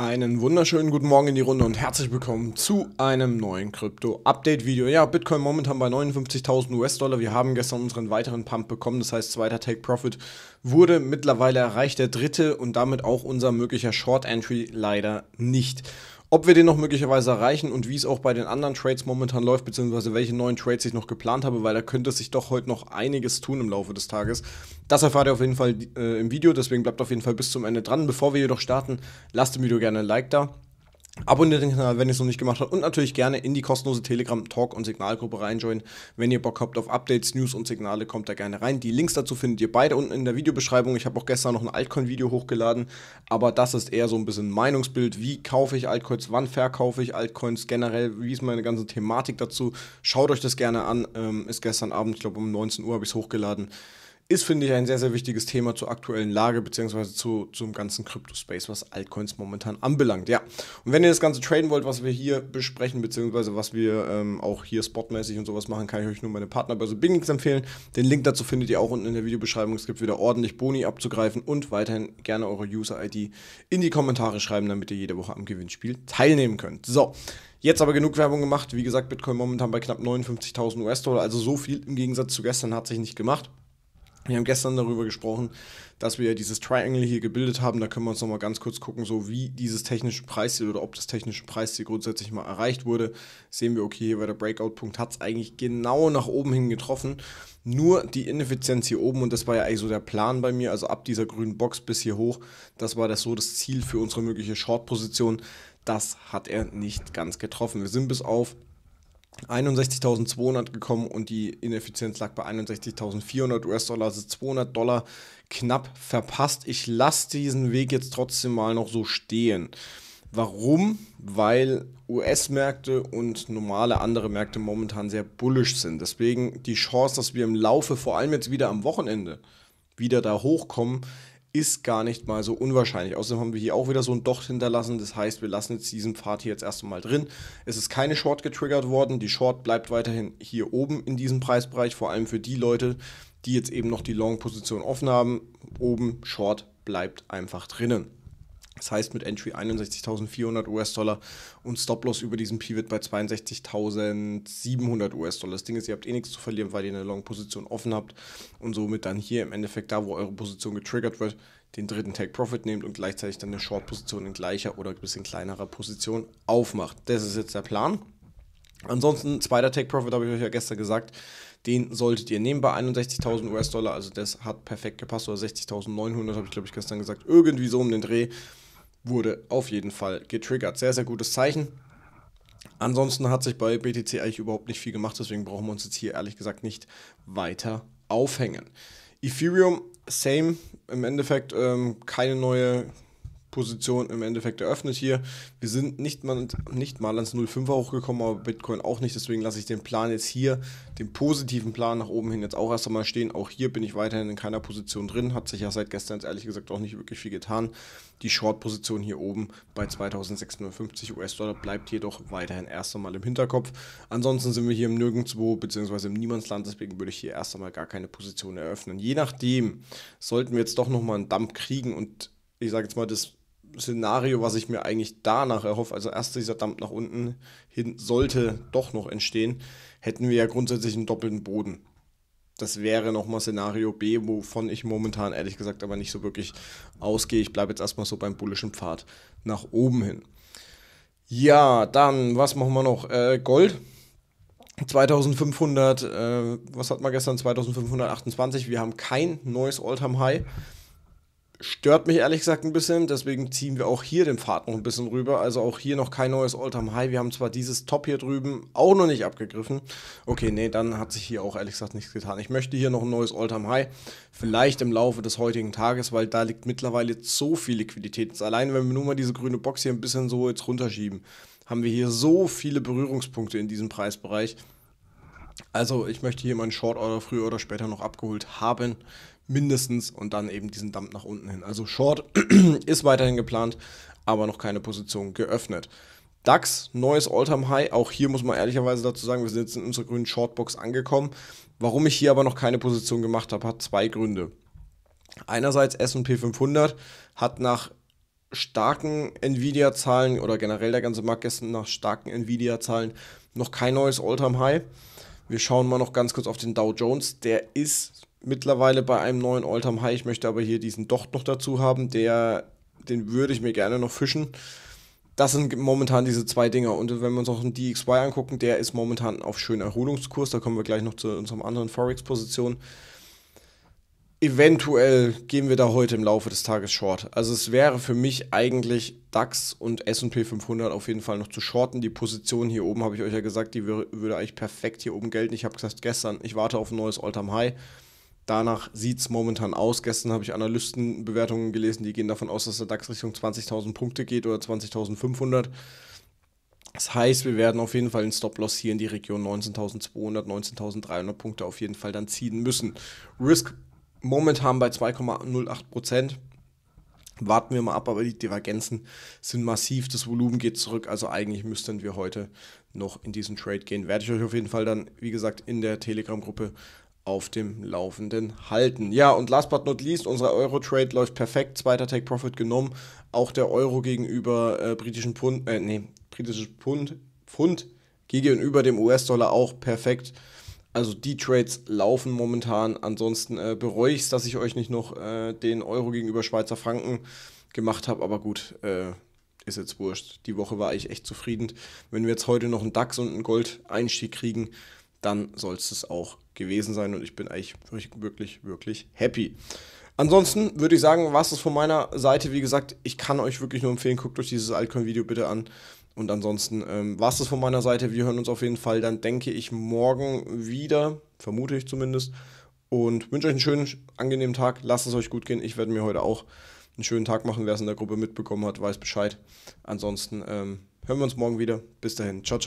Einen wunderschönen guten Morgen in die Runde und herzlich willkommen zu einem neuen Krypto-Update-Video. Ja, Bitcoin momentan bei 59.000 US-Dollar. Wir haben gestern unseren weiteren Pump bekommen, das heißt, zweiter Take-Profit wurde mittlerweile erreicht, der dritte und damit auch unser möglicher Short-Entry leider nicht. Ob wir den noch möglicherweise erreichen und wie es auch bei den anderen Trades momentan läuft, beziehungsweise welche neuen Trades ich noch geplant habe, weil da könnte sich doch heute noch einiges tun im Laufe des Tages. Das erfahrt ihr auf jeden Fall äh, im Video, deswegen bleibt auf jeden Fall bis zum Ende dran. Bevor wir jedoch starten, lasst dem Video gerne ein Like da. Abonniert den Kanal, wenn ihr es noch nicht gemacht habt und natürlich gerne in die kostenlose Telegram Talk und Signalgruppe reinjoinen. Wenn ihr Bock habt auf Updates, News und Signale, kommt da gerne rein. Die Links dazu findet ihr beide unten in der Videobeschreibung. Ich habe auch gestern noch ein Altcoin-Video hochgeladen, aber das ist eher so ein bisschen Meinungsbild. Wie kaufe ich Altcoins, wann verkaufe ich Altcoins generell, wie ist meine ganze Thematik dazu. Schaut euch das gerne an. Ähm, ist gestern Abend, ich glaube um 19 Uhr habe ich es hochgeladen ist, finde ich, ein sehr, sehr wichtiges Thema zur aktuellen Lage, beziehungsweise zu, zum ganzen Crypto-Space, was Altcoins momentan anbelangt. Ja, und wenn ihr das Ganze traden wollt, was wir hier besprechen, beziehungsweise was wir ähm, auch hier spotmäßig und sowas machen, kann ich euch nur meine Partnerbörse Bingix empfehlen. Den Link dazu findet ihr auch unten in der Videobeschreibung. Es gibt wieder ordentlich Boni abzugreifen und weiterhin gerne eure User-ID in die Kommentare schreiben, damit ihr jede Woche am Gewinnspiel teilnehmen könnt. So. Jetzt aber genug Werbung gemacht. Wie gesagt, Bitcoin momentan bei knapp 59.000 US-Dollar. Also so viel im Gegensatz zu gestern hat sich nicht gemacht. Wir haben gestern darüber gesprochen, dass wir dieses Triangle hier gebildet haben. Da können wir uns nochmal ganz kurz gucken, so wie dieses technische Preisziel oder ob das technische Preisziel grundsätzlich mal erreicht wurde. Sehen wir, okay, hier bei der Breakout-Punkt hat es eigentlich genau nach oben hin getroffen. Nur die Ineffizienz hier oben, und das war ja eigentlich so der Plan bei mir, also ab dieser grünen Box bis hier hoch, das war das so das Ziel für unsere mögliche Short-Position. Das hat er nicht ganz getroffen. Wir sind bis auf 61.200 gekommen und die Ineffizienz lag bei 61.400 US-Dollar, also 200 Dollar knapp verpasst. Ich lasse diesen Weg jetzt trotzdem mal noch so stehen. Warum? Weil US-Märkte und normale andere Märkte momentan sehr bullisch sind. Deswegen die Chance, dass wir im Laufe, vor allem jetzt wieder am Wochenende, wieder da hochkommen, ist gar nicht mal so unwahrscheinlich. Außerdem haben wir hier auch wieder so ein Docht hinterlassen. Das heißt, wir lassen jetzt diesen Pfad hier jetzt erstmal drin. Es ist keine Short getriggert worden. Die Short bleibt weiterhin hier oben in diesem Preisbereich. Vor allem für die Leute, die jetzt eben noch die Long-Position offen haben. Oben Short bleibt einfach drinnen. Das heißt mit Entry 61.400 US-Dollar und Stop-Loss über diesen Pivot bei 62.700 US-Dollar. Das Ding ist, ihr habt eh nichts zu verlieren, weil ihr eine Long-Position offen habt und somit dann hier im Endeffekt da, wo eure Position getriggert wird, den dritten Take Profit nehmt und gleichzeitig dann eine Short-Position in gleicher oder ein bisschen kleinerer Position aufmacht. Das ist jetzt der Plan. Ansonsten, zweiter Take Profit habe ich euch ja gestern gesagt, den solltet ihr nehmen bei 61.000 US-Dollar. Also das hat perfekt gepasst oder 60.900 habe ich glaube ich gestern gesagt. Irgendwie so um den Dreh wurde auf jeden Fall getriggert. Sehr, sehr gutes Zeichen. Ansonsten hat sich bei BTC eigentlich überhaupt nicht viel gemacht, deswegen brauchen wir uns jetzt hier ehrlich gesagt nicht weiter aufhängen. Ethereum, same, im Endeffekt ähm, keine neue Position im Endeffekt eröffnet hier. Wir sind nicht mal, nicht mal ans 0,5er hochgekommen, aber Bitcoin auch nicht. Deswegen lasse ich den Plan jetzt hier, den positiven Plan nach oben hin jetzt auch erst einmal stehen. Auch hier bin ich weiterhin in keiner Position drin. Hat sich ja seit gestern ehrlich gesagt auch nicht wirklich viel getan. Die Short-Position hier oben bei 2650 US-Dollar bleibt jedoch weiterhin erst einmal im Hinterkopf. Ansonsten sind wir hier im Nirgendwo bzw. im Niemandsland. Deswegen würde ich hier erst einmal gar keine Position eröffnen. Je nachdem sollten wir jetzt doch nochmal einen Dump kriegen und ich sage jetzt mal, das Szenario, was ich mir eigentlich danach erhoffe, also erst dieser Dampf nach unten hin sollte doch noch entstehen, hätten wir ja grundsätzlich einen doppelten Boden. Das wäre nochmal Szenario B, wovon ich momentan ehrlich gesagt aber nicht so wirklich ausgehe. Ich bleibe jetzt erstmal so beim bullischen Pfad nach oben hin. Ja, dann, was machen wir noch? Äh, Gold. 2500, äh, was hat man gestern? 2528. Wir haben kein neues All-Time-High stört mich ehrlich gesagt ein bisschen. Deswegen ziehen wir auch hier den Pfad noch ein bisschen rüber. Also auch hier noch kein neues all time High. Wir haben zwar dieses Top hier drüben auch noch nicht abgegriffen. Okay, nee, dann hat sich hier auch ehrlich gesagt nichts getan. Ich möchte hier noch ein neues all time High. Vielleicht im Laufe des heutigen Tages, weil da liegt mittlerweile so viel Liquidität. Allein wenn wir nur mal diese grüne Box hier ein bisschen so jetzt runterschieben, haben wir hier so viele Berührungspunkte in diesem Preisbereich. Also ich möchte hier meinen Short Order früher oder später noch abgeholt haben, mindestens und dann eben diesen Dump nach unten hin. Also Short ist weiterhin geplant, aber noch keine Position geöffnet. DAX, neues all time High. Auch hier muss man ehrlicherweise dazu sagen, wir sind jetzt in unserer grünen Shortbox angekommen. Warum ich hier aber noch keine Position gemacht habe, hat zwei Gründe. Einerseits S&P 500 hat nach starken Nvidia-Zahlen oder generell der ganze Markt gestern nach starken Nvidia-Zahlen noch kein neues all time High. Wir schauen mal noch ganz kurz auf den Dow Jones. Der ist mittlerweile bei einem neuen Alltime High. Ich möchte aber hier diesen Docht noch dazu haben. Der, den würde ich mir gerne noch fischen. Das sind momentan diese zwei Dinger. Und wenn wir uns auch den DXY angucken, der ist momentan auf schönen Erholungskurs. Da kommen wir gleich noch zu unserem anderen Forex-Position. Eventuell gehen wir da heute im Laufe des Tages short. Also es wäre für mich eigentlich DAX und S&P 500 auf jeden Fall noch zu shorten. Die Position hier oben, habe ich euch ja gesagt, die würde eigentlich perfekt hier oben gelten. Ich habe gesagt gestern, ich warte auf ein neues All-Time-High. Danach sieht es momentan aus. Gestern habe ich Analystenbewertungen gelesen, die gehen davon aus, dass der DAX Richtung 20.000 Punkte geht oder 20.500. Das heißt, wir werden auf jeden Fall einen Stop-Loss hier in die Region 19.200, 19.300 Punkte auf jeden Fall dann ziehen müssen. Risk momentan bei 2,08 Prozent. Warten wir mal ab, aber die Divergenzen sind massiv, das Volumen geht zurück, also eigentlich müssten wir heute noch in diesen Trade gehen. Werde ich euch auf jeden Fall dann, wie gesagt, in der Telegram-Gruppe auf dem Laufenden halten. Ja, und last but not least, unser Euro-Trade läuft perfekt. Zweiter Take-Profit genommen. Auch der Euro gegenüber äh, britischen Pfund, äh, nee, britisches Pfund, Pfund gegenüber dem US-Dollar auch perfekt. Also die Trades laufen momentan. Ansonsten äh, bereue ich es, dass ich euch nicht noch äh, den Euro gegenüber Schweizer Franken gemacht habe. Aber gut, äh, ist jetzt wurscht. Die Woche war ich echt zufrieden. Wenn wir jetzt heute noch einen DAX und einen Gold-Einstieg kriegen, dann soll es es auch gewesen sein. Und ich bin eigentlich wirklich, wirklich happy. Ansonsten würde ich sagen, war es von meiner Seite. Wie gesagt, ich kann euch wirklich nur empfehlen, guckt euch dieses Altcoin-Video bitte an. Und ansonsten ähm, war es das von meiner Seite. Wir hören uns auf jeden Fall dann, denke ich, morgen wieder, vermute ich zumindest. Und wünsche euch einen schönen, angenehmen Tag. Lasst es euch gut gehen. Ich werde mir heute auch einen schönen Tag machen. Wer es in der Gruppe mitbekommen hat, weiß Bescheid. Ansonsten ähm, hören wir uns morgen wieder. Bis dahin. Ciao, ciao.